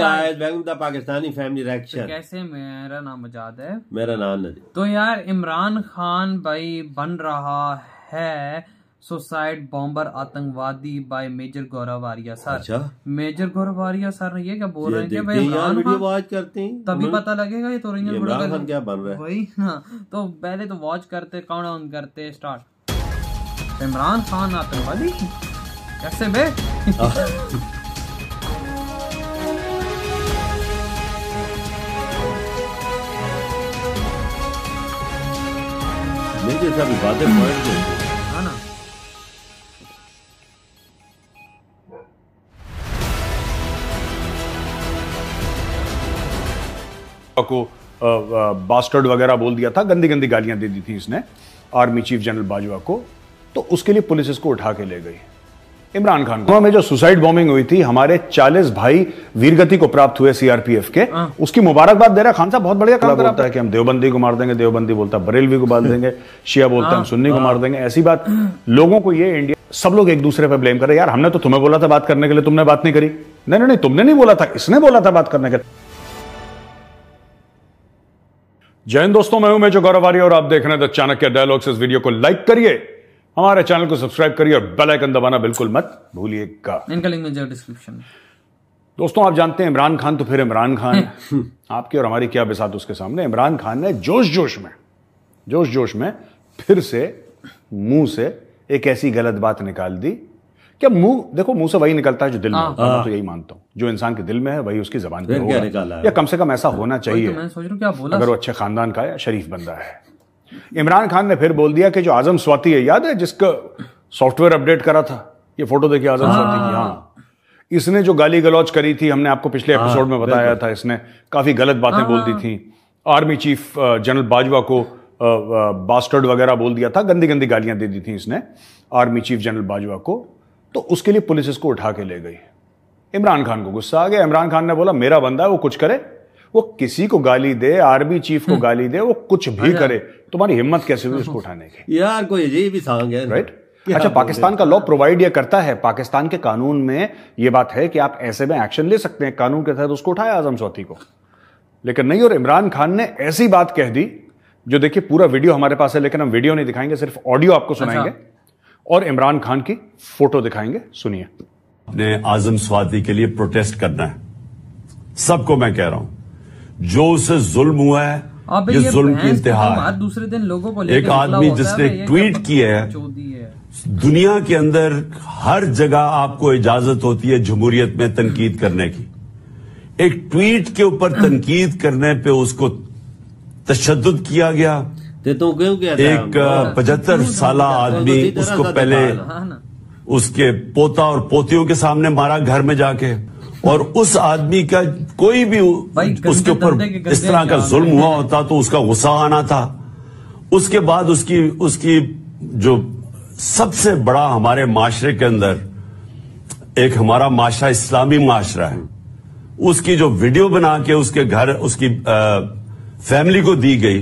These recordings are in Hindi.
Guys welcome to Pakistani family reaction कैसे मेरा नाम आजाद है मेरा नाम नदी तो यार इमरान खान भाई बन रहा है सुसाइड बॉम्बर आतंकवादी by major Gaurav Arya sir अच्छा? मेजर गौरव आर्या सर ये क्या बोल रहे हैं भाई इमरान खान वॉच करते हैं तभी पता लगेगा ये तो ओरिजिनल इमरान खान क्या बन रहा है भाई हाँ तो पहले तो वॉच करते काउंट डाउन करते स्टार्ट इमरान खान आतंकवादी कैसे बे नहीं जैसा भी बातें पॉइंट दे है ना को बास्टर्ड वगैरह बोल दिया था गंदी गंदी गालियां दे दी थी इसने आर्मी चीफ जनरल बाजवा को तो उसके लिए पुलिस इसको उठा के ले गई इमरान खान को में जो सुसाइड बॉम्बिंग हुई थी हमारे 40 भाई वीरगति को प्राप्त हुए सीआरपीएफ के हाँ। उसकी मुबारकबाद दे रहा खान साहब बहुत बढ़िया काम बोलता है।, कि हम देवबंदी को मार देंगे देवबंदी बोलता बरेलवी को मार देंगे शिया बोलता हम हाँ। सुन्नी को मार हाँ। देंगे ऐसी बात लोगों को ये इंडिया सब लोग एक दूसरे पर ब्लेम कर रहे यार हमने तो तुम्हें बोला था बात करने के लिए तुमने बात नहीं करी नहीं नहीं तुमने नहीं बोला था इसने बोला था बात करने के लिए जय दोस्तों मैं हूं मैं जो गौरव और आप देख रहे हैं द चाणक्य डायलॉग्स इस वीडियो को लाइक करिए हमारे चैनल को सब्सक्राइब करिए और बेल आइकन दबाना बिल्कुल मत भूलिएगा इनका लिंक मिल जाएगा डिस्क्रिप्शन में दोस्तों आप जानते हैं इमरान खान तो फिर इमरान खान आपके और हमारी क्या बिसात उसके सामने इमरान खान ने जोश जोश में जोश जोश में फिर से मुंह से एक ऐसी गलत बात निकाल दी क्या मुंह देखो मुंह से वही निकलता है जो दिल में आ, हाँ। है हाँ। तो यही मानता हूं जो इंसान के दिल में है वही उसकी जबान पर होगा या कम से कम ऐसा हाँ। होना तो चाहिए तो मैं सोच रहा क्या बोला अगर वो अच्छे खानदान का है शरीफ बंदा है इमरान खान ने फिर बोल दिया कि जो आजम स्वाति है याद है जिसका सॉफ्टवेयर अपडेट करा था ये फोटो देखिए आजम हाँ। स्वाति की हाँ इसने जो गाली गलौज करी थी हमने आपको पिछले एपिसोड हाँ, में बताया था इसने काफी गलत बातें बोल दी हाँ। थी आर्मी चीफ जनरल बाजवा को बास्टर्ड वगैरह बोल दिया था गंदी गंदी गालियां दे दी थी इसने आर्मी चीफ जनरल बाजवा को तो उसके लिए पुलिस इसको उठा के ले गई इमरान खान को गुस्सा आ गया इमरान खान ने बोला मेरा बंदा है वो कुछ करे वो किसी को गाली दे आर्मी चीफ को हम्म। गाली दे वो कुछ भी करे तुम्हारी हिम्मत कैसे हुई उसको उठाने की यार कोई अजीब ही सांग है राइट अच्छा पाकिस्तान का लॉ प्रोवाइड यह करता है पाकिस्तान के कानून में ये बात है कि आप ऐसे में एक्शन ले सकते हैं कानून के तहत उसको उठाया आजम सौती को लेकिन नहीं और इमरान खान ने ऐसी बात कह दी जो देखिए पूरा वीडियो हमारे पास है लेकिन हम वीडियो नहीं दिखाएंगे सिर्फ ऑडियो आपको अच्छा। सुनाएंगे और इमरान खान की फोटो दिखाएंगे सुनिए अपने आजम स्वाति के लिए प्रोटेस्ट करना है सबको मैं कह रहा हूं जो उसे जुल्म हुआ है हाँ ये जुल्म की इंतहा है दूसरे दिन लोगों को एक आदमी जिसने ट्वीट किया है दुनिया के अंदर हर जगह आपको इजाजत होती है जमहूरियत में तनकीद करने की एक ट्वीट के ऊपर तनकीद करने पे उसको तशद किया गया तो, तो क्यों क्या एक पचहत्तर साल आदमी उसको पहले हाँ उसके पोता और पोतियों के सामने मारा घर में जाके और उस आदमी का कोई भी उसके ऊपर इस तरह का जुल्म हुआ होता तो उसका गुस्सा आना था उसके बाद उसकी उसकी जो सबसे बड़ा हमारे माशरे के अंदर एक हमारा माशरा इस्लामी माशरा है उसकी जो वीडियो बना के उसके घर उसकी आ, फैमिली को दी गई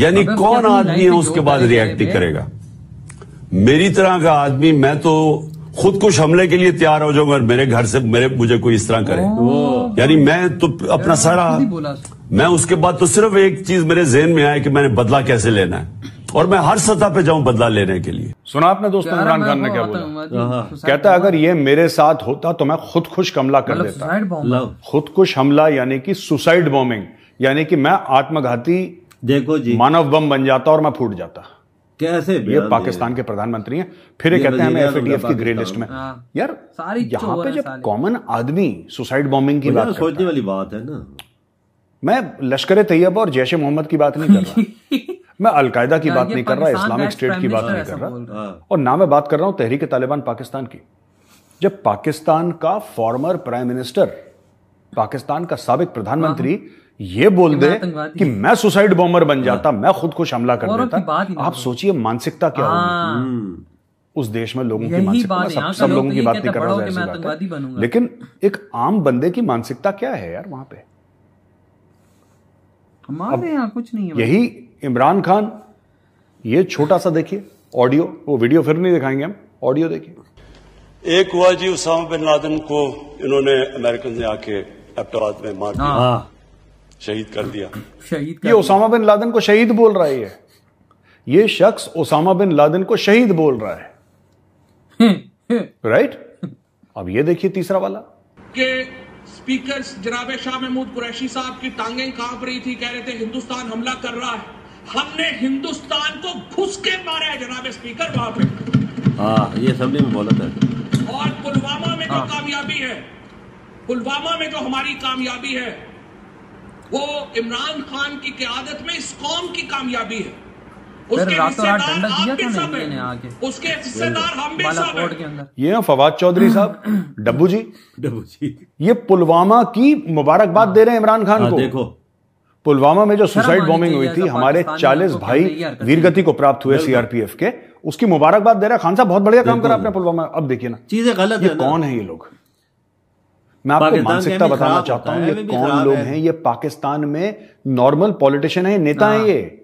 यानी कौन आदमी है उसके बाद रिएक्ट करेगा मेरी तरह का आदमी मैं तो खुद कुछ हमले के लिए तैयार हो जाऊंगा मेरे घर से मेरे मुझे कोई इस तरह करे यानी मैं तो अपना सारा मैं उसके बाद तो सिर्फ एक चीज मेरे जेहन में आया कि मैंने बदला कैसे लेना है और मैं हर सतह पे जाऊं बदला लेने के लिए सुना आपने दोस्तों इमरान खान ने क्या बोला हाँ। कहता अगर ये मेरे साथ होता तो मैं खुद खुश हमला कर मतलब देता खुदकुश हमला यानी कि सुसाइड बॉम्बिंग यानी कि मैं आत्मघाती देखो जी मानव बम बन जाता और मैं फूट जाता कैसे ये पाकिस्तान के प्रधानमंत्री हैं फिर ये कहते हैं हमें तो एफएटीएफ की ग्रे लिस्ट में हाँ। यार सारी यहाँ पे जब कॉमन आदमी सुसाइड बॉम्बिंग की बात तो सोचने वाली बात है ना मैं लश्कर तैयबा और जैश मोहम्मद की बात नहीं कर रहा मैं अलकायदा की बात नहीं कर रहा इस्लामिक स्टेट की बात नहीं कर रहा और ना मैं बात कर रहा हूँ तहरीक तालिबान पाकिस्तान की जब पाकिस्तान का फॉर्मर प्राइम मिनिस्टर पाकिस्तान का सबक प्रधानमंत्री हाँ। ये बोल दे कि मैं सुसाइड बॉम्बर बन जाता हाँ। मैं खुद को हमला कर देता आप सोचिए मानसिकता क्या हाँ। हम्म। उस देश में लोगों की मानसिकता सब, सब लोगों तो की बात नहीं कर रहा लेकिन एक आम बंदे की मानसिकता क्या है यार वहां पे हमारे यहाँ कुछ नहीं है यही इमरान खान ये छोटा सा देखिए ऑडियो वो वीडियो फिर नहीं दिखाएंगे हम ऑडियो देखिए एक हुआ जी उसामा बिन लादन को इन्होंने अमेरिकन ने आके एबटाबाद में मार दिया हाँ। शहीद कर दिया शहीद ये ओसामा बिन लादन को शहीद बोल रहा है ये शख्स ओसामा बिन लादन को शहीद बोल रहा है राइट अब ये देखिए तीसरा वाला के स्पीकर जनाब शाह महमूद कुरैशी साहब की टांगे कांप रही थी कह रहे थे हिंदुस्तान हमला कर रहा है हमने हिंदुस्तान को घुस के मारा है जनाब स्पीकर वहां पे हाँ ये सब बोलत है और पुलवामा में जो तो हाँ। कामयाबी है पुलवामा में जो तो हमारी कामयाबी है वो इमरान खान की क्यादत में इस कौम की कामयाबी है उसके हिस्सेदार ये फवाद चौधरी साहब डब्बू जी डब्बू जी ये पुलवामा की मुबारकबाद हाँ। दे रहे हैं इमरान खान हाँ, को देखो पुलवामा में जो सुसाइड बॉम्बिंग हुई थी हमारे 40 तो भाई वीरगति को प्राप्त हुए सीआरपीएफ के उसकी मुबारकबाद दे रहे खान साहब बहुत बढ़िया काम करा आपने पुलवामा अब देखिए ना चीजें गलत है कौन है ये लोग मैं आपको मानसिकता बताना चाहता हूँ ये कौन लोग हैं ये पाकिस्तान में नॉर्मल पॉलिटिशियन है नेता है हाँ। ये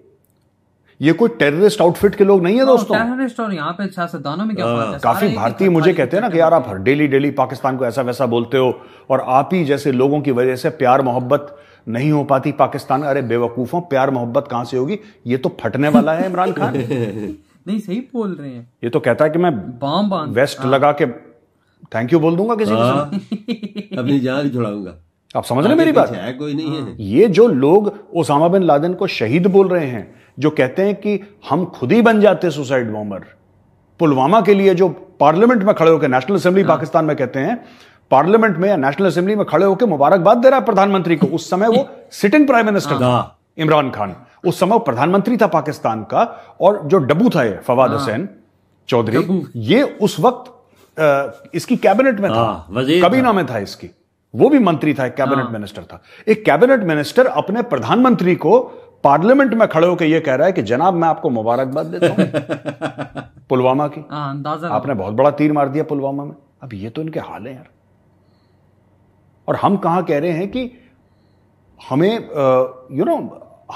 ये कोई टेररिस्ट आउटफिट के लोग नहीं है हाँ, दोस्तों टेररिस्ट और यहाँ पे सियासतदानों में क्या आ, हाँ। है काफी भारतीय मुझे कहते हैं ना कि यार आप डेली डेली पाकिस्तान को ऐसा वैसा बोलते हो और आप ही जैसे लोगों की वजह से प्यार मोहब्बत नहीं हो पाती पाकिस्तान अरे बेवकूफों प्यार मोहब्बत कहां से होगी ये तो फटने वाला है इमरान खान नहीं सही बोल रहे हैं ये तो कहता है कि मैं बॉम्ब वेस्ट लगा के थैंक यू बोल दूंगा किसी को हाँ। अपनी जान छुड़ाऊंगा आप समझ रहे मेरी बात है कोई नहीं है ये जो लोग ओसामा बिन लादेन को शहीद बोल रहे हैं जो कहते हैं कि हम खुद ही बन जाते सुसाइड बॉम्बर पुलवामा के लिए जो पार्लियामेंट में खड़े होकर नेशनल असेंबली हाँ। पाकिस्तान में कहते हैं पार्लियामेंट में या नेशनल असेंबली में खड़े होकर मुबारकबाद दे रहा है प्रधानमंत्री को उस समय वो सिटिंग प्राइम मिनिस्टर हाँ। था इमरान खान उस समय प्रधानमंत्री था पाकिस्तान का और जो डब्बू था ये फवाद हुसैन चौधरी ये उस वक्त इसकी कैबिनेट में था हाँ, कबीना में था इसकी वो भी मंत्री था कैबिनेट हाँ। मिनिस्टर था एक कैबिनेट मिनिस्टर अपने प्रधानमंत्री को पार्लियामेंट में खड़े होकर यह कह रहा है कि जनाब मैं आपको मुबारकबाद देता हूं पुलवामा की आ, हाँ, अंदाजा आपने बहुत बड़ा तीर मार दिया पुलवामा में अब ये तो इनके हाल है यार और हम कहा कह रहे हैं कि हमें यू नो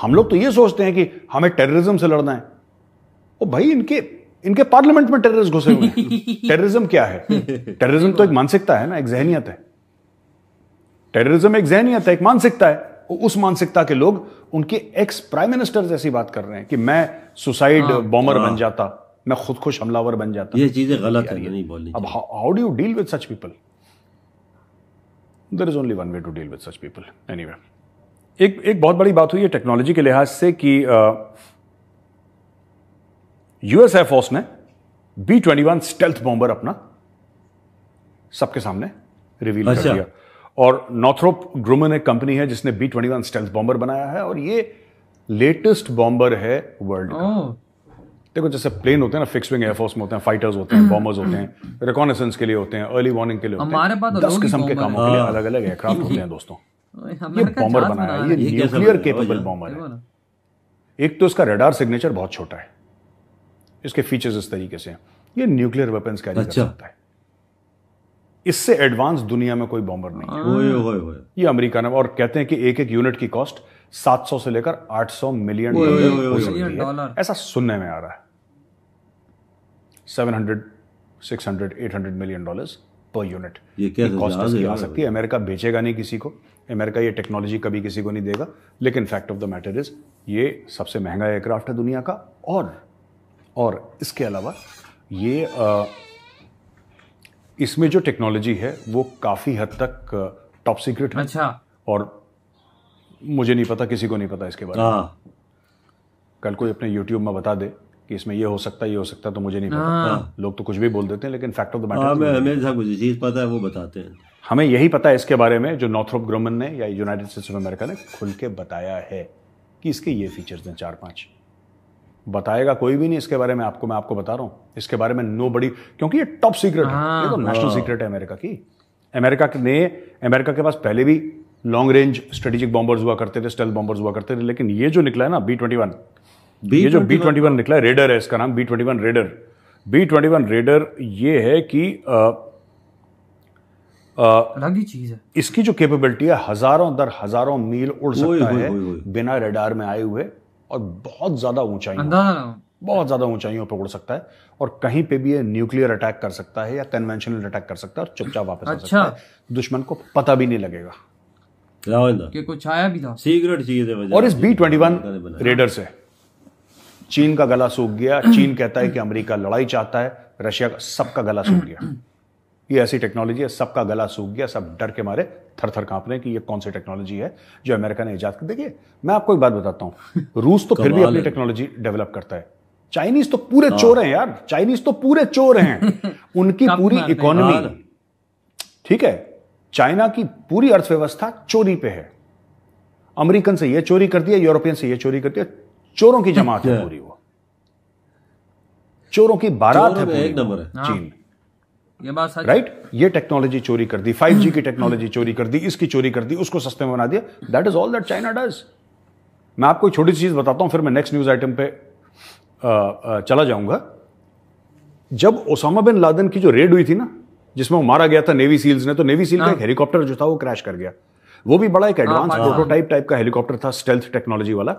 हम लोग तो ये सोचते हैं कि हमें टेररिज्म से लड़ना है ओ भाई इनके इनके पार्लियामेंट में टेररिस्ट घुसे हुए हैं टेररिज्म क्या है टेररिज्म तो एक मानसिकता है ना एक जहनियत है टेररिज्म एक जहनियत है एक मानसिकता है उस मानसिकता के लोग उनके एक्स प्राइम मिनिस्टर जैसी बात कर रहे हैं कि मैं सुसाइड हाँ, बॉम्बर हाँ। बन जाता मैं खुदकुश हमलावर बन जाता ये चीजें गलत है नहीं बोलनी अब how do you deal with such people there is only one way to deal with such people any एक एक बहुत बड़ी बात हुई है टेक्नोलॉजी के लिहाज से कि uh, यूएस एयरफोर्स ने B twenty one stealth bomber अपना सबके सामने रिवील अच्छा। कर दिया और नॉर्थरोप ग्रुमन एक कंपनी है जिसने B twenty one stealth bomber बनाया है और ये लेटेस्ट बॉम्बर है वर्ल्ड का देखो जैसे प्लेन होते हैं ना फिक्स विंग एयरफोर्स में होते हैं फाइटर्स होते हैं बॉम्बर्स होते हैं रिकॉनेसेंस के लिए होते हैं अर्ली वार्निंग के लिए होते हैं दस किस्म के कामों के लिए अलग अलग एयरक्राफ्ट होते हैं दोस्तों ये बॉम्बर बनाया ये न्यूक्लियर केपेबल बॉम्बर है एक तो इसका रेडार सिग्नेचर बहुत छोटा है इसके फीचर्स इस तरीके से हैं ये न्यूक्लियर वेपन्स कैरी अच्छा। कर सकता है इससे एडवांस दुनिया में कोई बॉम्बर नहीं है ओए, ओए, ये अमेरिका ने और कहते हैं कि एक एक यूनिट की कॉस्ट 700 से लेकर 800 मिलियन डॉलर ऐसा सुनने में आ रहा है 700 600 800 मिलियन डॉलर्स पर यूनिट ये कॉस्ट आ सकती है अमेरिका बेचेगा नहीं किसी को अमेरिका ये टेक्नोलॉजी कभी किसी को नहीं देगा लेकिन fact of the matter is ये सबसे महंगा एयरक्राफ्ट है दुनिया का और और इसके अलावा ये इसमें जो टेक्नोलॉजी है वो काफ़ी हद तक टॉप सीक्रेट है अच्छा और मुझे नहीं पता किसी को नहीं पता इसके बारे में हाँ। कल कोई अपने यूट्यूब में बता दे कि इसमें ये हो सकता है ये हो सकता है तो मुझे नहीं पता हाँ। लोग तो कुछ भी बोल देते हैं लेकिन फैक्ट ऑफ द मैटर हमें कुछ चीज़ पता है वो बताते हैं हमें यही पता है इसके बारे में जो नॉर्थरोप ग्रोमन ने या यूनाइटेड स्टेट्स ऑफ अमेरिका ने खुल के बताया है कि इसके ये फीचर्स हैं चार पाँच बताएगा कोई भी नहीं इसके बारे में आपको मैं आपको बता रहा हूं इसके बारे में नो बड़ी क्योंकि ये टॉप सीक्रेट है हाँ, ये तो नेशनल सीक्रेट हाँ। है अमेरिका की अमेरिका ने अमेरिका के पास पहले भी लॉन्ग रेंज स्ट्रेटेजिक बॉम्बर्स हुआ करते थे स्टेल बॉम्बर्स हुआ करते थे लेकिन ये जो निकला है ना बी ट्वेंटी वन ये जो बी ट्वेंटी वन निकला है रेडर है इसका नाम B twenty one Raider B twenty one Raider ये है कि अलग ही चीज है इसकी जो कैपेबिलिटी है हजारों दर हजारों मील उड़ सकता है बिना रेडार में आए हुए और बहुत ज़्यादा ऊंचाई बहुत ज़्यादा ऊंचाइयों पर उड़ सकता है और कहीं पे भी ये न्यूक्लियर अटैक कर सकता है या कन्वेंशनल अटैक कर सकता है और चुपचाप वापस अच्छा। आ सकता है अच्छा। दुश्मन को पता भी नहीं लगेगा कि कुछ आया भी था सीक्रेट चीज है और इस बी ट्वेंटी वन रेडर से चीन का गला सूख गया चीन कहता है कि अमेरिका लड़ाई चाहता है रशिया का सबका गला सूख गया ये ऐसी टेक्नोलॉजी है सबका गला सूख गया सब डर के मारे थर थर कांप रहे हैं कि ये कौन सी टेक्नोलॉजी है जो अमेरिका ने ईजाद कर देखिए मैं आपको एक बात बताता हूँ रूस तो फिर भी अपनी टेक्नोलॉजी डेवलप करता है तो हाँ। चाइनीज तो पूरे चोर हैं यार चाइनीज तो पूरे चोर हैं उनकी पूरी इकोनॉमी हाँ। ठीक है चाइना की पूरी अर्थव्यवस्था चोरी पे है अमेरिकन से ये चोरी कर दिया यूरोपियन से ये चोरी कर दिया चोरों की जमात है पूरी वो चोरों की बारात है पूरी हाँ। चीन ये बात सच राइट ये टेक्नोलॉजी चोरी कर दी फाइव जी की टेक्नोलॉजी चोरी कर दी इसकी चोरी कर दी उसको सस्ते में बना दिया that is all that China does मैं आपको एक छोटी सी चीज बताता हूं फिर मैं नेक्स्ट न्यूज आइटम पे चला जाऊंगा जब ओसामा बिन लादन की जो रेड हुई थी ना जिसमें वो मारा गया था नेवी सील्स ने तो नेवी सील का हाँ। एक हेलीकॉप्टर जो था वो क्रैश कर गया वो भी बड़ा एक एडवांस प्रोटोटाइप टाइप का हेलीकॉप्टर था स्टेल्थ टेक्नोलॉजी वाला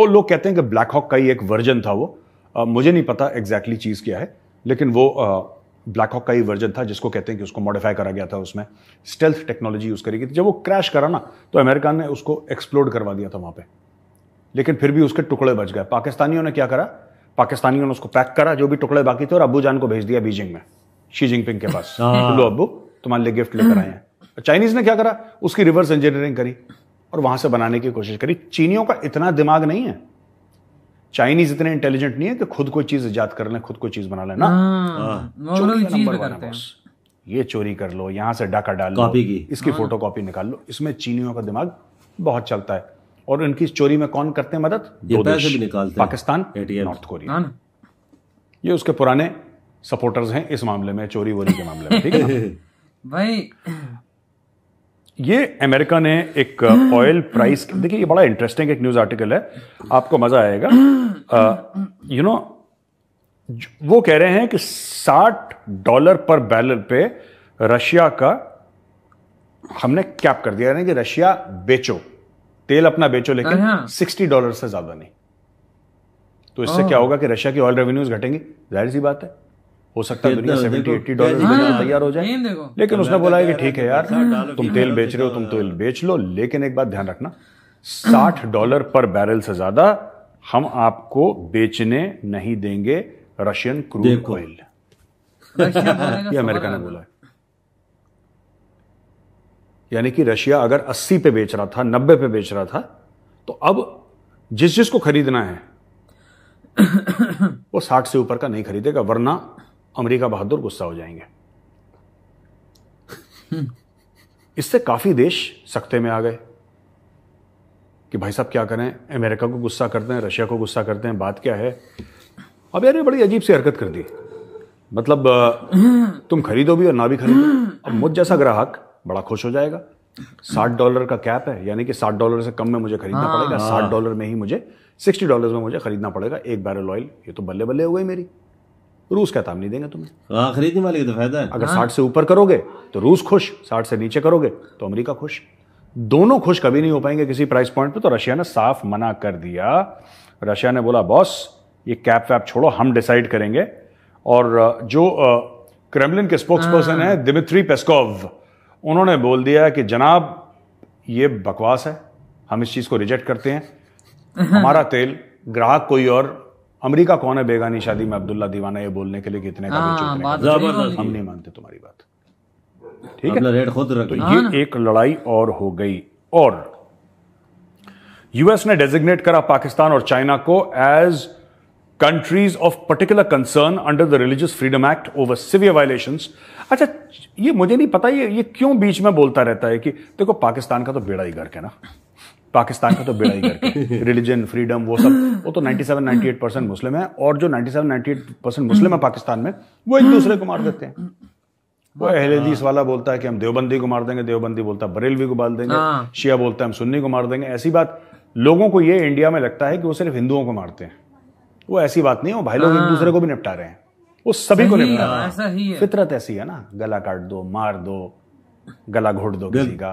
और लोग कहते हैं कि ब्लैक हॉक का ही एक वर्जन था वो आ, मुझे नहीं पता एग्जैक्टली exactly चीज़ क्या है लेकिन वो ब्लैक हॉक का ही वर्जन था जिसको कहते हैं कि उसको मॉडिफाई करा गया था उसमें स्टेल्थ टेक्नोलॉजी यूज़ करी गई थी जब वो क्रैश करा ना तो अमेरिका ने उसको एक्सप्लोड करवा दिया था वहां पर लेकिन फिर भी उसके टुकड़े बच गए पाकिस्तानियों ने क्या करा पाकिस्तानियों ने उसको पैक करा जो भी टुकड़े बाकी थे और अबू जान को भेज दिया बीजिंग में शी जिनपिंग के पास हाँ। लो अबू तुम्हारे लिए गिफ्ट लेकर आए हैं चाइनीज ने क्या करा उसकी रिवर्स इंजीनियरिंग करी और वहां से बनाने की कोशिश करी चीनियों का इतना दिमाग नहीं है चाइनीज इतने इंटेलिजेंट नहीं है कि खुद को चीज ईजाद कर लें खुद को चीज बना लेना हाँ, हाँ। ये चोरी कर लो यहाँ से डाका डाल लो की इसकी फोटो हाँ। कॉपी निकाल लो इसमें चीनियों का दिमाग बहुत चलता है और इनकी चोरी में कौन करते हैं मदद दो देश निकालते पाकिस्तान नॉर्थ कोरिया ये उसके पुराने सपोर्टर्स हैं इस मामले में चोरी वोरी के मामले में ठीक है भाई ये अमेरिका ने एक ऑयल हाँ। प्राइस uh, देखिए ये बड़ा इंटरेस्टिंग एक न्यूज आर्टिकल है आपको मजा आएगा यू हाँ। नो uh, वो कह रहे हैं कि 60 डॉलर पर बैलर पे रशिया का हमने कैप कर दिया कि रशिया बेचो तेल अपना बेचो लेकिन सिक्सटी हाँ। डॉलर से ज्यादा नहीं तो इससे क्या होगा कि रशिया की ऑयल रेवेन्यूज घटेंगी जाहिर सी बात है हो सकता है दुनिया सेवेंटी एट्टी डॉलर तैयार हो जाए लेकिन उसने तो बोला कि ठीक है यार तुम तेल बेच रहे हो तुम हाँ। तेल बेच लो लेकिन एक बात ध्यान रखना साठ डॉलर पर बैरल से ज्यादा हम आपको बेचने नहीं देंगे रशियन क्रूड ऑयल ये तो अमेरिका ने बोला है यानी कि रशिया अगर 80 पे बेच रहा था 90 पे बेच रहा था तो अब जिस जिस को खरीदना है वो 60 से ऊपर का नहीं खरीदेगा वरना अमेरिका बहादुर गुस्सा हो जाएंगे इससे काफ़ी देश सख्ते में आ गए कि भाई साहब क्या करें अमेरिका को गुस्सा करते हैं रशिया को गुस्सा करते हैं बात क्या है अब यार ये बड़ी अजीब सी हरकत कर दी मतलब तुम खरीदो भी और ना भी खरीदो अब मुझ जैसा ग्राहक बड़ा खुश हो जाएगा साठ डॉलर का कैप है यानी कि साठ डॉलर से कम में मुझे खरीदना हाँ, पड़ेगा साठ हाँ। डॉलर में ही मुझे सिक्सटी डॉलर में मुझे खरीदना पड़ेगा एक बैरल ऑयल ये तो बल्ले बल्ले हो गई मेरी रूस कहता हम नहीं देंगे तुम्हें हाँ खरीदने वाले का तो फायदा है अगर हाँ। साठ से ऊपर करोगे तो रूस खुश साठ से नीचे करोगे तो अमरीका खुश दोनों खुश कभी नहीं हो पाएंगे किसी प्राइस पॉइंट पर तो रशिया ने साफ मना कर दिया रशिया ने बोला बॉस ये कैप वैप छोड़ो हम डिसाइड करेंगे और जो क्रेमलिन के स्पोक्स पर्सन है दिमित्री पेस्कोव उन्होंने बोल दिया कि जनाब ये बकवास है हम इस चीज़ को रिजेक्ट करते हैं हमारा तेल ग्राहक कोई और अमेरिका कौन है बेगानी शादी में अब्दुल्ला दीवाना ये बोलने के लिए कितने का हाँ, हम नहीं मानते तुम्हारी बात ठीक है रेट खुद रख तो ये हाँ एक लड़ाई और हो गई और यूएस ने डेजिग्नेट करा पाकिस्तान और चाइना को as countries of particular concern under the religious freedom act over severe violation अच्छा ये मुझे नहीं पता ये ये क्यों बीच में बोलता रहता है कि देखो पाकिस्तान का तो बेड़ा ही घर है ना पाकिस्तान का तो बेड़ा ही करके रिलीजन फ्रीडम वो सब वो तो 97 98 परसेंट मुस्लिम है और जो 97 98 परसेंट मुस्लिम है पाकिस्तान में वो एक दूसरे को मार देते हैं वो अहलेदीस तो वाला बोलता है कि हम देवबंदी को मार देंगे देवबंदी बोलता है बरेलवी को मार देंगे हाँ। शिया बोलता है हम सुन्नी को मार देंगे ऐसी बात लोगों को ये इंडिया में लगता है कि वो सिर्फ हिंदुओं को मारते हैं वो ऐसी बात नहीं है वो भाई लोग एक हाँ। दूसरे को भी निपटा रहे हैं वो सभी को निपटा रहे हैं फितरत ऐसी है ना गला काट दो मार दो गला घोट दो किसी का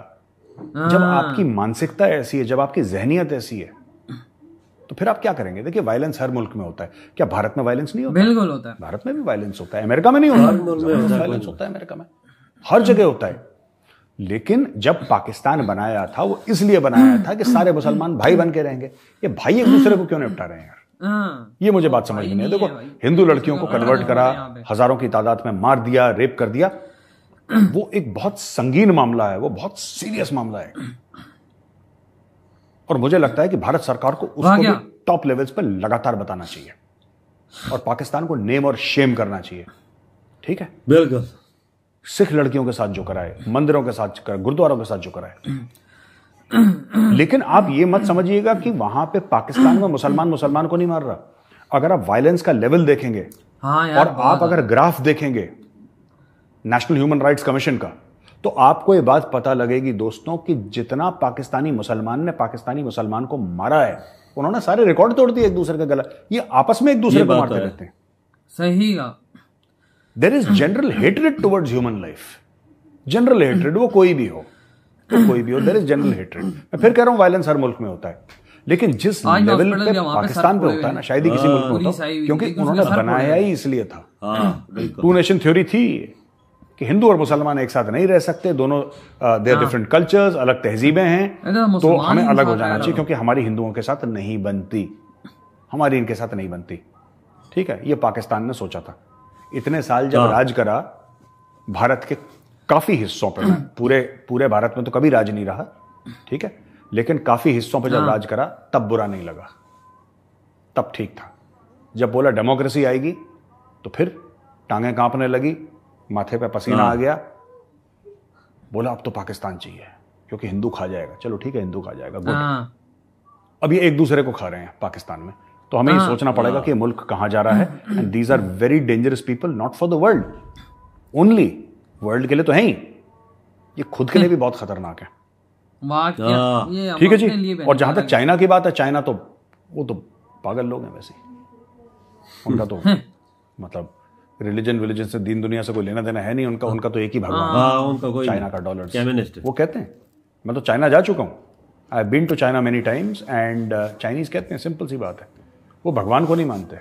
जब हाँ। आपकी मानसिकता ऐसी है जब आपकी जहनीत ऐसी है तो फिर आप क्या करेंगे देखिए वायलेंस हर मुल्क में होता है क्या भारत में वायलेंस नहीं होता बिल्कुल होता है भारत में भी वायलेंस होता है अमेरिका में नहीं होता वायलेंस होता है अमेरिका में हर जगह होता है लेकिन जब पाकिस्तान बनाया था वो इसलिए बनाया था कि सारे मुसलमान भाई बन के रहेंगे ये भाई एक दूसरे को क्यों निपटा रहे हैं यार हाँ। ये मुझे बात समझ में नहीं है देखो हिंदू लड़कियों को कन्वर्ट तो करा हजारों की तादाद में मार दिया रेप कर दिया वो एक बहुत संगीन मामला है वो बहुत सीरियस मामला है और मुझे लगता है कि भारत सरकार को उसको भी टॉप लेवल्स पर लगातार बताना चाहिए और पाकिस्तान को नेम और शेम करना चाहिए ठीक है बिल्कुल सिख लड़कियों के साथ जो कराए मंदिरों के साथ कराए गुरुद्वारों के साथ जो कराए लेकिन आप ये मत समझिएगा कि वहां पे पाकिस्तान में मुसलमान मुसलमान को नहीं मार रहा अगर आप वायलेंस का लेवल देखेंगे हाँ यार, और आप अगर ग्राफ देखेंगे नेशनल ह्यूमन राइट्स कमीशन का तो आपको यह बात पता लगेगी दोस्तों कि जितना पाकिस्तानी मुसलमान ने पाकिस्तानी मुसलमान को मारा है उन्होंने सारे रिकॉर्ड तोड़ दिए एक दूसरे का गला ये आपस में एक दूसरे को मारते रहते हैं सही there is general hatred towards human life general hatred वो कोई भी हो तो कोई भी हो देर इज जनरल हेटरेड मैं फिर कह रहा हूं वायलेंस हर मुल्क में होता है लेकिन जिस लेवल पे पाकिस्तान पे होता है ना शायद ही किसी मुल्क में होता क्योंकि उन्होंने बनाया ही इसलिए था टू नेशन थ्योरी थी कि हिंदू और मुसलमान एक साथ नहीं रह सकते दोनों देर डिफरेंट कल्चर्स अलग तहजीबें हैं तो, तो हमें अलग हो जाना चाहिए क्योंकि हमारी हिंदुओं के साथ नहीं बनती हमारी इनके साथ नहीं बनती ठीक है ये पाकिस्तान ने सोचा था इतने साल जब हाँ। राज करा भारत के काफी हिस्सों पर पूरे पूरे भारत में तो कभी राज नहीं रहा ठीक है लेकिन काफी हिस्सों पर जब हाँ। राज करा तब बुरा नहीं लगा तब ठीक था जब बोला डेमोक्रेसी आएगी तो फिर टांगे कांपने लगी माथे पे पसीना आ हाँ। गया बोला अब तो पाकिस्तान चाहिए क्योंकि हिंदू खा जाएगा चलो ठीक है हिंदू खा जाएगा गुड हाँ। अब ये एक दूसरे को खा रहे हैं पाकिस्तान में तो हमें ये हाँ। सोचना पड़ेगा कि मुल्क कहां जा रहा है and these are very dangerous people not for the world only world के लिए तो है ही ये खुद के लिए भी बहुत खतरनाक है ठीक है जी और जहां तक चाइना की बात है चाइना तो वो तो पागल लोग हैं वैसे उनका तो मतलब रिलीजन विलीजन से दीन दुनिया से कोई लेना देना है नहीं उनका उनका तो एक ही भगवान हाँ, उनका कोई चाइना का डॉलर वो कहते हैं मैं तो चाइना जा चुका हूँ I been to China many times and Chinese कहते हैं सिंपल सी बात है वो भगवान को नहीं मानते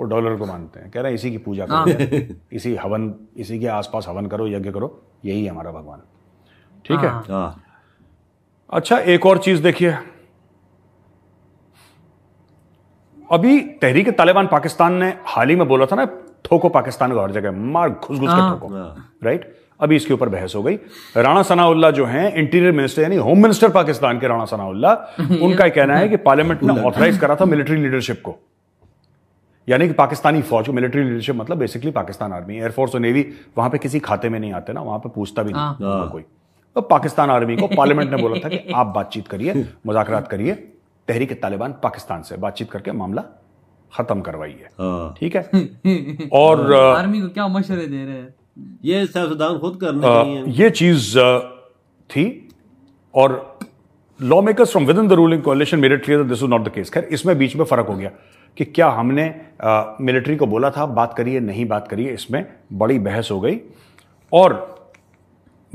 वो डॉलर को मानते हैं कह रहे हैं इसी की पूजा करो हाँ। इसी हवन इसी के आसपास हवन करो यज्ञ करो यही हमारा भगवान ठीक है हाँ। अच्छा एक और चीज देखिए अभी तहरीक तालिबान पाकिस्तान ने हाल ही में बोला था ना थोको पाकिस्तान को हर जगह मार घुस घुस के थोको हाँ। राइट हाँ। अभी इसके ऊपर बहस हो गई राणा सनाउल्ला जो हैं इंटीरियर मिनिस्टर यानी होम मिनिस्टर पाकिस्तान के राणा सनाउल्ला उनका कहना है कि पार्लियामेंट ने ऑथराइज करा था मिलिट्री लीडरशिप को यानी कि पाकिस्तानी फौज को मिलिट्री लीडरशिप मतलब बेसिकली पाकिस्तान आर्मी एयरफोर्स और नेवी वहां पे किसी खाते में नहीं आते ना वहां पे पूछता भी नहीं हाँ। कोई तो पाकिस्तान आर्मी को पार्लियामेंट ने बोला था कि आप बातचीत करिए मुजाकरात करिए तहरीक तालिबान पाकिस्तान से बातचीत करके मामला खत्म करवाई है हाँ। ठीक है और हाँ, आर्मी को क्या मशरे दे रहे हैं ये सियासतदान खुद करने ये चीज थी और lawmakers from within the ruling coalition made it clear this is not the case खैर इसमें बीच में फर्क हो गया कि क्या हमने मिलिट्री को बोला था बात करिए नहीं बात करिए इसमें बड़ी बहस हो गई और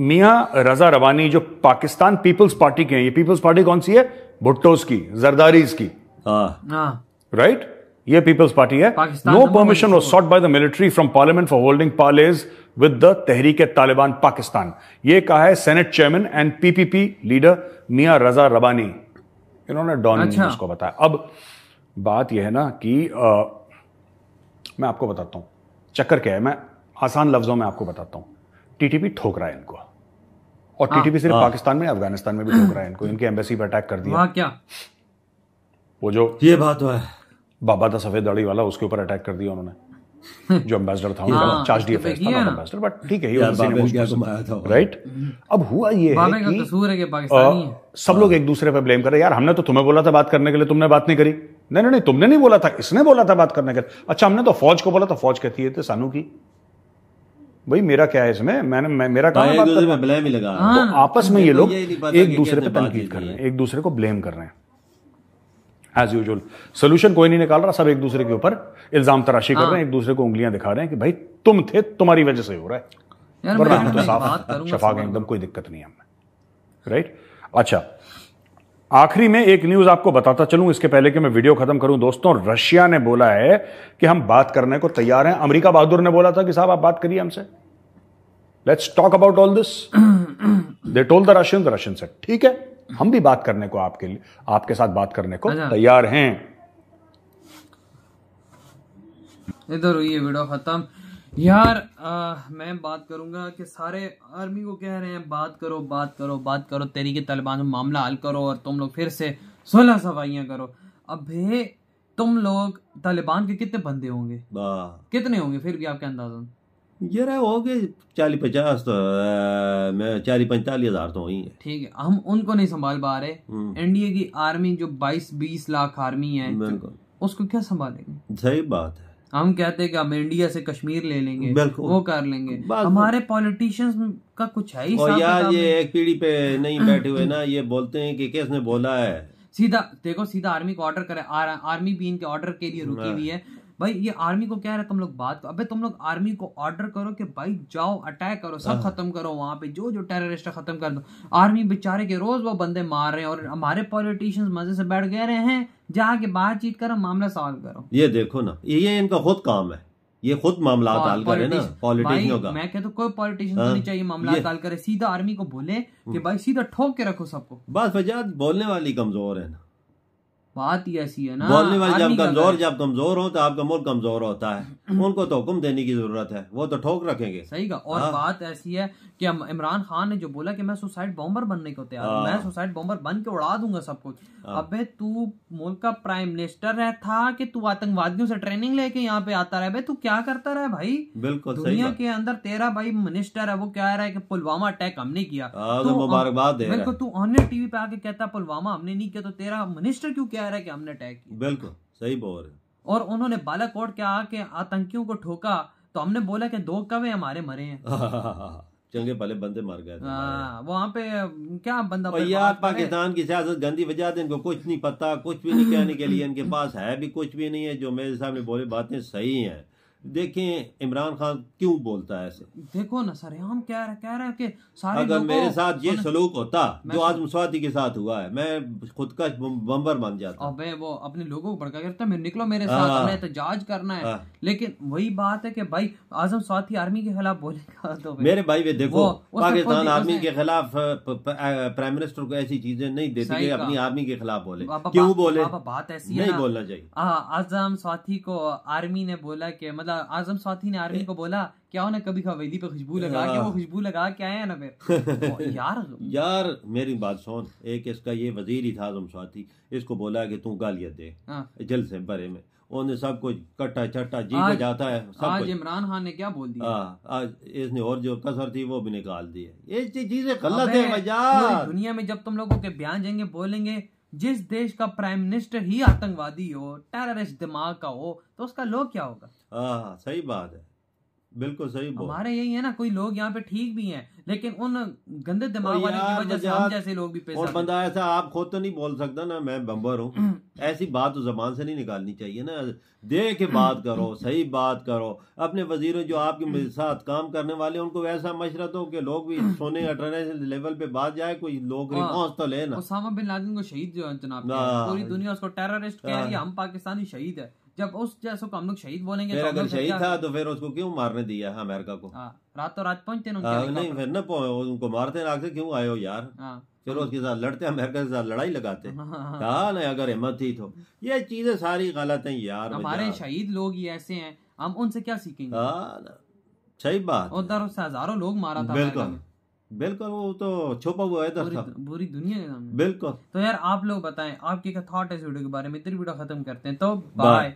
मियां रजा रवानी जो पाकिस्तान पीपल्स पार्टी के हैं ये पीपल्स पार्टी कौन सी है भुट्टोस की जरदारीज की राइट हाँ। right? ये पीपल्स पार्टी है no permission was sought by the military from parliament for holding parleys with the Tehreek Taliban Pakistan ये कहा है senate chairman and PPP leader Mian Raza Rabbani इन्होंने डॉन अच्छा। उसको बताया अब बात यह है ना कि आ, मैं आपको बताता हूँ चक्कर क्या है मैं आसान लफ्जों में आपको बताता हूं टीटीपी ठोक रहा है इनको और टीटीपी हाँ। सिर्फ हाँ। पाकिस्तान में अफगानिस्तान में भी ठोक रहा है इनको इनके एम्बेसी पर अटैक कर दिया हाँ, क्या वो जो ये बात तो है बाबा था सफ़ेद दाढ़ी वाला उसके ऊपर अटैक कर दिया उन्होंने जो एम्बेसडर था उनका chargé d'affaires ambassador but ठीक है राइट अब हुआ ये है सब लोग एक दूसरे पर ब्लेम कर रहे यार हमने तो तुम्हें बोला था बात करने के लिए तुमने बात नहीं करी नहीं नहीं नहीं तुमने नहीं बोला था इसने बोला था बात करने के लिए अच्छा हमने तो फौज को बोला तो फौज कहती है तो सानू की भाई मेरा क्या है इसमें मैंने मैं, मेरा काम हाँ, बात कर, मैं लगा हाँ। तो आपस में ये तो लोग एक दूसरे पे तनकीद कर रहे हैं एक दूसरे को ब्लेम कर रहे हैं एज यूजल सोल्यूशन कोई नहीं निकाल रहा सब एक दूसरे के ऊपर इल्जाम तराशी हाँ। कर रहे हैं एक दूसरे को उंगलियां दिखा रहे हैं कि भाई तुम थे तुम्हारी वजह से हो रहा है वरना हम तो साफ शफा के एकदम कोई दिक्कत नहीं है हमें राइट अच्छा आखिरी में एक न्यूज आपको बताता चलूं इसके पहले कि मैं वीडियो खत्म करूं दोस्तों रशिया ने बोला है कि हम बात करने को तैयार हैं अमेरिका बहादुर ने बोला था कि साहब आप बात करिए हमसे let's talk about all this they told the Russian the Russian set ठीक है हम भी बात करने को आपके लिए आपके साथ बात करने को अच्छा। तैयार हैं इधर हुई है वीडियो खत्म यार आ, मैं बात करूंगा कि सारे आर्मी को कह रहे हैं बात करो बात करो बात करो तेरी तालिबान में मामला हल करो और तुम लोग फिर से सोलह सफाइयां करो अब भे तुम लोग तालिबान के कितने बंदे होंगे कितने होंगे फिर भी आपके अंदाजा जरा हो गए चालीस पचास तो मैं चालीस पैंतालीस हजार तो वही है ठीक है हम उनको नहीं संभाल पा रहे हम्म। एनडीए की आर्मी जो बाईस बीस लाख आर्मी है उसको क्या संभालेंगे सही बात है हम कहते हैं कि हम इंडिया से कश्मीर ले लेंगे वो कर लेंगे तो- हमारे पॉलिटिशियंस का कुछ है ही और यार ये एक पीढ़ी पे नहीं बैठे हुए ना ये बोलते हैं कि किसने बोला है सीधा देखो सीधा आर्मी को ऑर्डर करे आर, आर्मी भी इनके ऑर्डर के लिए रुकी हाँ। हुई है भाई ये आर्मी को कह रहे तुम लोग बात अबे तुम लोग आर्मी को ऑर्डर करो कि भाई जाओ अटैक करो सब हाँ। खत्म करो वहां पे जो जो टेररिस्ट खत्म कर दो आर्मी बेचारे के रोज वो बंदे मार रहे हैं और हमारे पॉलिटिशियंस मजे से बैठ गए रहे हैं जाके बातचीत करो मामला सॉल्व करो ये देखो ना ये इनका खुद काम है ये खुद मामला हल करे ना पॉलिटिशियन का मैं कहता तो कोई हाँ। पॉलिटिशियन नहीं चाहिए मामला हल करे सीधा आर्मी को बोले कि हम्म। भाई सीधा ठोक के रखो सबको बस वजह बोलने वाली कमजोर है ना बात ही ऐसी है ना बोलने वाले जब कमजोर जब कमजोर हो तो आपका मुल्क कमजोर होता है उनको तो हुक्म देने की जरूरत है वो तो ठोक रखेंगे सही का और हाँ। बात ऐसी है कि इमरान खान ने जो बोला कि मैं सुसाइड बॉम्बर बनने को तैयार हूँ मैं सुसाइड हाँ। बॉम्बर बन के उड़ा दूंगा सब कुछ हाँ। अबे तू मुल्क का प्राइम मिनिस्टर रह था कि तू आतंकवादियों से ट्रेनिंग लेके यहाँ पे आता रहे तू क्या करता रहे भाई बिल्कुल दुनिया के अंदर तेरा भाई मिनिस्टर है वो कह रहा है कि पुलवामा अटैक हमने किया हाँ, तो मुबारकबाद तू ऑनलाइन टीवी पे आके कहता पुलवामा हमने नहीं किया तो तेरा मिनिस्टर क्यों क्या कह रहे है कि हमने अटैक किया बिल्कुल सही बोल रहे और उन्होंने बालाकोट के आके आतंकियों को ठोका तो हमने बोला कि दो कवे हमारे मरे हैं चंगे पहले बंदे मर गए हाँ, वहाँ पे क्या बंदा यार पाकिस्तान की सियासत गंदी वजह से इनको कुछ नहीं पता कुछ भी नहीं कहने के लिए इनके पास है भी कुछ भी नहीं है जो मेरे सामने बोले बातें सही हैं देखें इमरान खान क्यों बोलता है ऐसे देखो ना सर हम कह रहे कह रहे हैं कि सारे अगर मेरे साथ ये सलूक होता जो आज मुस्वाती के साथ हुआ है मैं खुद का बम्बर बन जाता अबे वो अपने लोगों को भड़का करता मैं निकलो मेरे साथ हाँ। हमें एहतजाज करना है हाँ। लेकिन वही बात है कि भाई आजम स्वाथी आर्मी के खिलाफ बोलेगा तो मेरे भाई वे देखो पाकिस्तान आर्मी के खिलाफ प्राइम मिनिस्टर को ऐसी चीजें नहीं देती अपनी आर्मी के खिलाफ बोले क्यों बोले बात ऐसी नहीं बोलना चाहिए हाँ, आजम स्वाथी को आर्मी ने बोला की मतलब मतलब आजम साथी ने आर्मी को बोला क्या हो कभी हवेली पे खुशबू लगा के वो हाँ। खुशबू लगा के आए ना फिर तो यार यार मेरी बात सुन एक इसका ये वजीर ही था आजम साथी इसको बोला कि तू गालियत दे हाँ। जल से भरे में उन्हें सब कुछ कट्टा चट्टा जी आज, जाता है सब आज इमरान खान ने क्या बोल दिया आ, हाँ, आज इसने और जो कसर थी वो भी निकाल दी है ये चीजें गलत है दुनिया में जब तुम लोगों के बयान जाएंगे बोलेंगे जिस देश का प्राइम मिनिस्टर ही आतंकवादी हो टेररिस्ट दिमाग का हो तो उसका लोग क्या होगा हाँ सही बात है बिल्कुल सही बात हमारे यही है ना कोई लोग यहाँ पे ठीक भी हैं लेकिन उन गंदे दिमाग वाले की वजह से हम जैसे लोग भी पैसा और बंदा ऐसा आप खुद तो नहीं बोल सकता ना मैं बम्बर हूँ हम्म। ऐसी बात तो जबान से नहीं निकालनी चाहिए ना दे के बात करो हम्म। सही बात करो अपने वजीरों जो आपके हम्म। साथ काम करने वाले उनको वैसा मशरत हो कि लोग भी सोने इंटरनेशनल लेवल पे बात जाए कोई लोग हाँ। रिस्पॉन्स तो लेना बिन लादेन को शहीद जो है जनाब हाँ। पूरी दुनिया उसको टेररिस्ट कह रही है हाँ। हम पाकिस्तानी शहीद है जब उस जैसे हम लोग शहीद बोलेंगे तो अगर शहीद था तो फिर उसको क्यों मारने दिया अमेरिका को हाँ, रात तो रात पहुंचते हाँ, नहीं फिर ना उनको मारते ना आखिर क्यों आए हो यार फिर हाँ। उसके साथ लड़ते अमेरिका के साथ लड़ाई लगाते कहा नहीं अगर हिम्मत थी तो ये चीजें सारी गलत हैं यार हमारे शहीद लोग ही ऐसे हैं हम उनसे क्या सीखेंगे सही बात उधर उससे हजारों लोग मारा था बिल्कुल बिल्कुल वो तो छुपा हुआ है इधर बुरी दुनिया के सामने बिल्कुल तो यार आप लोग बताएं आपके क्या थॉट है इस वीडियो के बारे में इतनी वीडियो खत्म करते हैं तो बाय